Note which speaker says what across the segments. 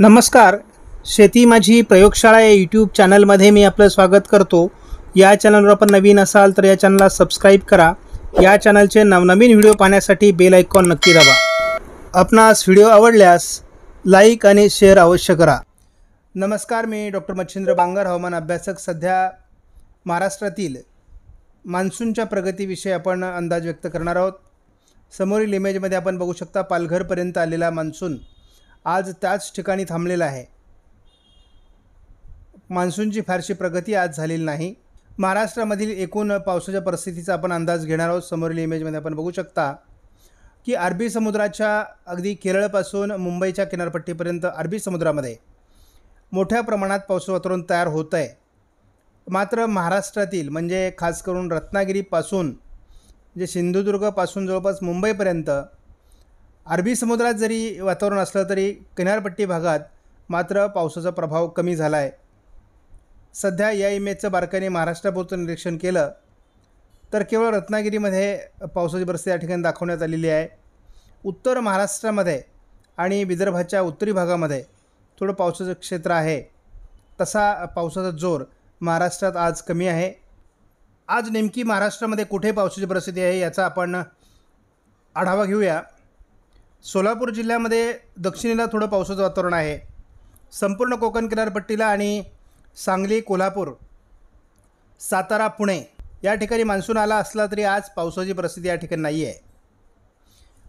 Speaker 1: नमस्कार शेती माझी प्रयोगशाळा या यूट्यूब चॅनलमध्ये मी आपलं स्वागत करतो या चॅनलवर आपण नवीन असाल तर या चॅनलला सबस्क्राईब करा या चॅनलचे नवनवीन व्हिडिओ पाहण्यासाठी बेल ऐकॉन नक्की दाबा आपणास व्हिडिओ आवडल्यास लाईक आणि शेअर अवश्य करा नमस्कार मी डॉक्टर मच्छिंद्र बांगर हवामान अभ्यासक सध्या महाराष्ट्रातील मान्सूनच्या प्रगतीविषयी आपण अंदाज व्यक्त करणार आहोत समोरील इमेजमध्ये आपण बघू शकता पालघरपर्यंत आलेला मान्सून आज त्याच ठिकाणी थांबलेला आहे मान्सूनची फारशी प्रगती आज झालेली नाही महाराष्ट्रामधील एकूण पावसाच्या परिस्थितीचा आपण अंदाज घेणार आहोत समोरील इमेजमध्ये आपण बघू शकता की अरबी समुद्राच्या अगदी केरळपासून मुंबईच्या किनारपट्टीपर्यंत अरबी समुद्रामध्ये मोठ्या प्रमाणात पाऊस वातावरण तयार होत आहे मात्र महाराष्ट्रातील म्हणजे खास करून रत्नागिरीपासून जे सिंधुदुर्गपासून जवळपास मुंबईपर्यंत अरबी समुद्रात जरी वातावरण असलं तरी किनारपट्टी भागात मात्र पावसाचा प्रभाव कमी झाला आहे सध्या या इमेजचं बारकाने महाराष्ट्रापुरतं निरीक्षण केलं तर केवळ रत्नागिरीमध्ये पावसाची परिस्थिती या ठिकाणी दाखवण्यात आलेली आहे उत्तर महाराष्ट्रामध्ये आणि विदर्भाच्या उत्तरी भागामध्ये थोडं पावसाचं क्षेत्र आहे तसा पावसाचा जोर महाराष्ट्रात आज कमी आहे आज नेमकी महाराष्ट्रामध्ये कुठे पावसाची परिस्थिती आहे याचा आपण आढावा घेऊया सोलापूर जिल्ह्यामध्ये दक्षिणेला थोडं पावसाचं वातावरण आहे संपूर्ण कोकण किनारपट्टीला आणि सांगली कोल्हापूर सातारा पुणे या ठिकाणी मान्सून आला असला तरी आज पावसाची परिस्थिती या ठिकाणी नाही आहे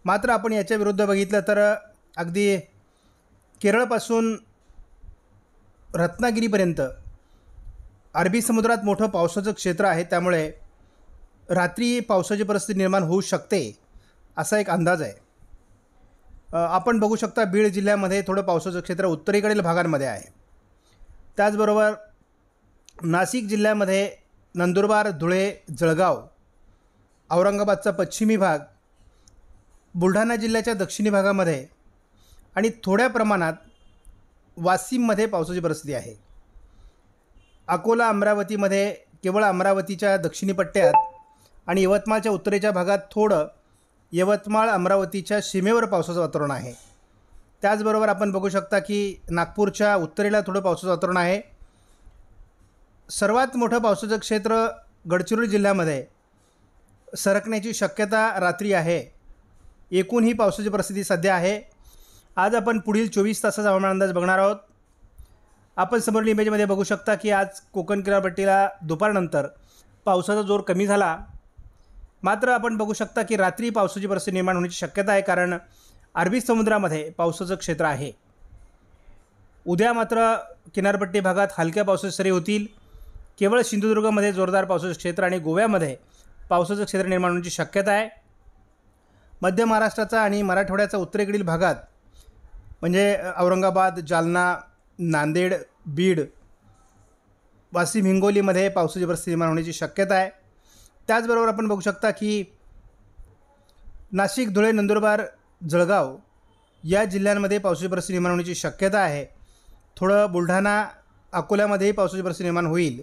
Speaker 1: मात्र आपण याच्या विरुद्ध बघितलं तर अगदी केरळपासून रत्नागिरीपर्यंत अरबी समुद्रात मोठं पावसाचं क्षेत्र आहे त्यामुळे रात्री पावसाची परिस्थिती निर्माण होऊ शकते असा एक अंदाज आहे आपण बघू शकता बीड जिल्ह्यामध्ये थोडं पावसाचं क्षेत्र उत्तरेकडील भागांमध्ये आहे त्याचबरोबर नाशिक जिल्ह्यामध्ये नंदुरबार धुळे जळगाव औरंगाबादचा पश्चिमी भाग बुलढाणा जिल्ह्याच्या दक्षिणी भागामध्ये आणि थोड्या प्रमाणात वाशिममध्ये पावसाची परिस्थिती आहे अकोला अमरावतीमध्ये केवळ अमरावतीच्या दक्षिणी पट्ट्यात आणि यवतमाळच्या उत्तरेच्या भागात थोडं यवतमाळ अमरावतीच्या सीमेवर पावसाचं वातावरण आहे त्याचबरोबर आपण बघू शकता की नागपूरच्या उत्तरेला थोडं पावसाचं वातावरण आहे सर्वात मोठं पावसाचं क्षेत्र गडचिरोली जिल्ह्यामध्ये सरकण्याची शक्यता रात्री आहे एकूण ही पावसाची परिस्थिती सध्या आहे आज आपण पुढील चोवीस तासाचा हवामान अंदाज बघणार आहोत आपण समोरील इमेजमध्ये बघू शकता की आज कोकण किनारपट्टीला दुपारनंतर पावसाचा जोर कमी झाला मात्र आपण बघू शकता की रात्री पावसाची परिस्थिती निर्माण होण्याची शक्यता आहे कारण अरबी समुद्रामध्ये पावसाचं क्षेत्र आहे उद्या मात्र किनारपट्टी भागात हलक्या पावसाचे सरी होतील केवळ सिंधुदुर्गमध्ये जोरदार पावसाचं क्षेत्र आणि गोव्यामध्ये पावसाचं क्षेत्र निर्माण होण्याची शक्यता आहे मध्य महाराष्ट्राचा आणि मराठवाड्याचा उत्तरेकडील भागात म्हणजे औरंगाबाद जालना नांदेड बीड वाशिम हिंगोलीमध्ये पावसाची परिस्थिती निर्माण होण्याची शक्यता आहे त्याचबरोबर आपण बघू शकता की नाशिक धुळे नंदुरबार जळगाव या जिल्ह्यांमध्ये पावसाची परिस्थिती निर्माण होण्याची शक्यता आहे थोडं बुलढाणा अकोल्यामध्येही पावसाची परिस्थिती निर्माण होईल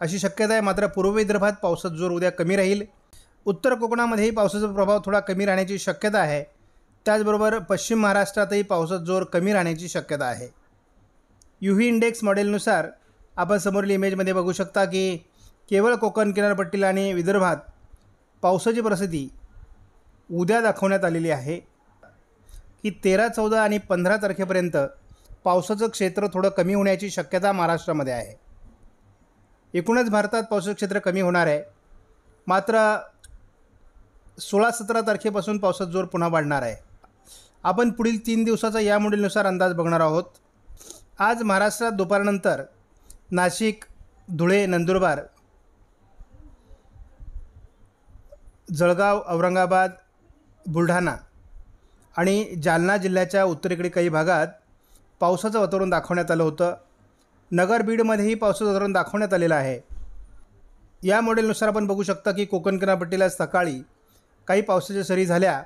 Speaker 1: अशी शक्यता आहे मात्र पूर्व विदर्भात पावसाचा जोर उद्या कमी राहील उत्तर कोकणामध्येही पावसाचा प्रभाव थोडा कमी राहण्याची शक्यता आहे त्याचबरोबर पश्चिम महाराष्ट्रातही पावसाचा जोर कमी राहण्याची शक्यता आहे युही इंडेक्स मॉडेलनुसार आपण समोरील इमेजमध्ये बघू शकता की केवळ कोकण किनारपट्टीला आणि विदर्भात पावसाची परिस्थिती उद्या दाखवण्यात आलेली आहे की तेरा चौदा आणि पंधरा तारखेपर्यंत पावसाचं क्षेत्र थोडं कमी होण्याची शक्यता महाराष्ट्रामध्ये आहे एकूणच भारतात पावसाचं क्षेत्र कमी होणार आहे मात्र सोळा सतरा तारखेपासून पावसाचा जोर पुन्हा वाढणार आहे आपण पुढील तीन दिवसाचा या मॉडेलनुसार अंदाज बघणार आहोत आज महाराष्ट्रात दुपारनंतर नाशिक धुळे नंदुरबार जळगाव औरंगाबाद बुलढाणा आणि जालना जिल्ह्याच्या उत्तरेकडे काही भागात पावसाचं वातावरण दाखवण्यात आलं होतं नगर बीडमध्येही पावसाचं वातावरण दाखवण्यात आलेलं आहे या मॉडेलनुसार आपण बघू शकता की कोकण किनारपट्टीला सकाळी काही पावसाच्या सरी झाल्या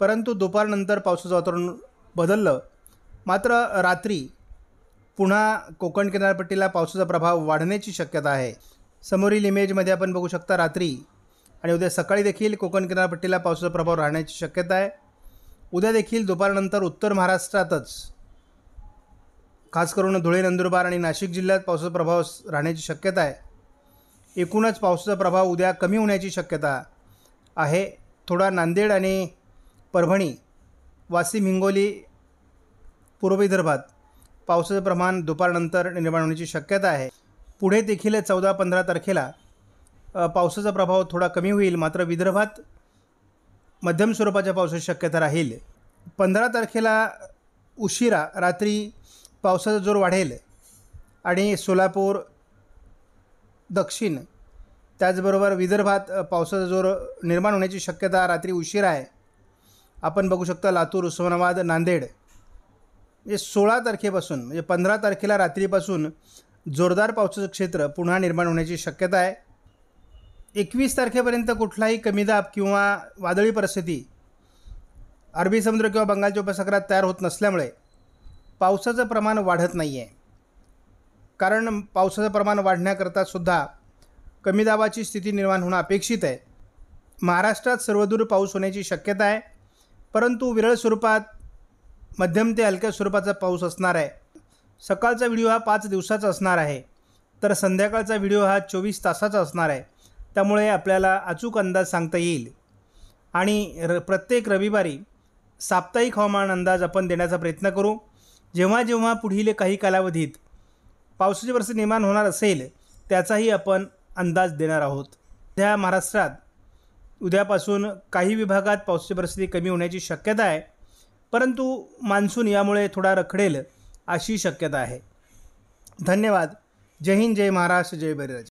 Speaker 1: परंतु दुपारनंतर पावसाचं वातावरण बदललं मात्र रात्री पुन्हा कोकण किनारपट्टीला पावसाचा प्रभाव वाढण्याची शक्यता आहे समोरील इमेजमध्ये आपण बघू शकता रात्री आणि उद्या सकाळी देखील कोकण किनारपट्टीला पावसाचा प्रभाव राहण्याची शक्यता आहे उद्या देखील दुपारनंतर उत्तर महाराष्ट्रातच खास करून धुळे नंदुरबार आणि नाशिक जिल्ह्यात पावसाचा प्रभाव राहण्याची शक्यता आहे एकूणच पावसाचा प्रभाव उद्या कमी होण्याची शक्यता आहे थोडा नांदेड आणि परभणी वाशिम हिंगोली पूर्व विदर्भात पावसाचं प्रमाण दुपारनंतर निर्माण होण्याची शक्यता आहे पुढे देखील चौदा पंधरा तारखेला पावसाचा प्रभाव थोडा कमी होईल मात्र विदर्भात मध्यम स्वरूपाच्या पावसाची शक्यता राहील पंधरा तारखेला उशिरा रात्री पावसाचा जोर वाढेल आणि सोलापूर दक्षिण त्याचबरोबर विदर्भात पावसाचा जोर निर्माण होण्याची शक्यता रात्री उशिरा आहे आपण बघू शकता लातूर उस्मानाबाद नांदेड म्हणजे सोळा तारखेपासून म्हणजे पंधरा तारखेला रात्रीपासून जोरदार पावसाचं क्षेत्र पुन्हा निर्माण होण्याची शक्यता आहे एकवीस तारखेपर्यंत कुठलाही कमीदाब किंवा वादळी परिस्थिती अरबी समुद्र किंवा बंगालच्या उपसागरात तयार होत नसल्यामुळे पावसाचं प्रमाण वाढत नाही आहे कारण पावसाचं प्रमाण वाढण्याकरता सुद्धा कमी दाबाची स्थिती निर्माण होणं अपेक्षित आहे महाराष्ट्रात सर्वदूर पाऊस होण्याची शक्यता आहे परंतु विरळ स्वरूपात मध्यम ते हलक्या स्वरूपाचा पाऊस असणार आहे सकाळचा व्हिडिओ हा पाच दिवसाचा असणार आहे तर संध्याकाळचा व्हिडिओ हा चोवीस तासाचा असणार आहे त्यामुळे आपल्याला अचूक अंदाज सांगता येईल आणि र प्रत्येक रविवारी साप्ताहिक हवामान अंदाज आपण देण्याचा प्रयत्न करू जेव्हा जेव्हा पुढील काही कालावधीत पावसाची परिस्थिती निर्माण होणार असेल त्याचाही आपण अंदाज देणार आहोत त्या महाराष्ट्रात उद्यापासून काही विभागात पावसाची परिस्थिती कमी होण्याची शक्यता आहे परंतु मान्सून यामुळे थोडा रखडेल अशी शक्यता आहे धन्यवाद जय हिंद जय महाराष्ट्र जय बरिराज